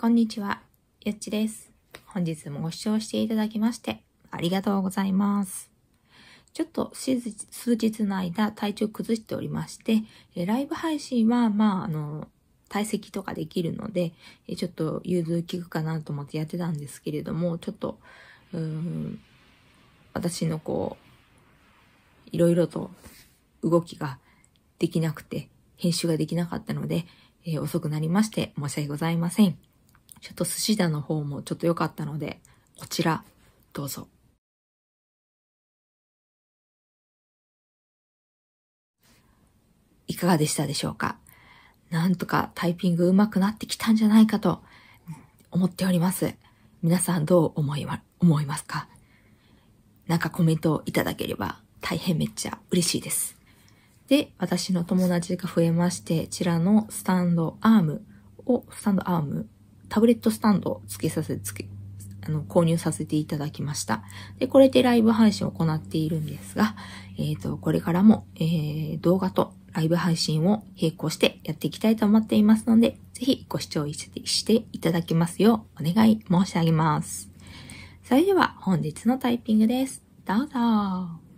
こんにちは、ゆっちです。本日もご視聴していただきまして、ありがとうございます。ちょっと数日の間体調崩しておりまして、ライブ配信は、まあ、あの、体積とかできるので、ちょっと融通きくかなと思ってやってたんですけれども、ちょっと、うん、私のこう、いろいろと動きができなくて、編集ができなかったので、えー、遅くなりまして申し訳ございません。ちょっと寿司田の方もちょっと良かったので、こちら、どうぞ。いかがでしたでしょうかなんとかタイピング上手くなってきたんじゃないかと思っております。皆さんどう思いま、思いますかなんかコメントをいただければ大変めっちゃ嬉しいです。で、私の友達が増えまして、こちらのスタンドアームを、スタンドアームタブレットスタンドを付けさせ、付け、あの、購入させていただきました。で、これでライブ配信を行っているんですが、えっ、ー、と、これからも、えー、動画とライブ配信を並行してやっていきたいと思っていますので、ぜひご視聴していただきますようお願い申し上げます。それでは本日のタイピングです。どうぞ。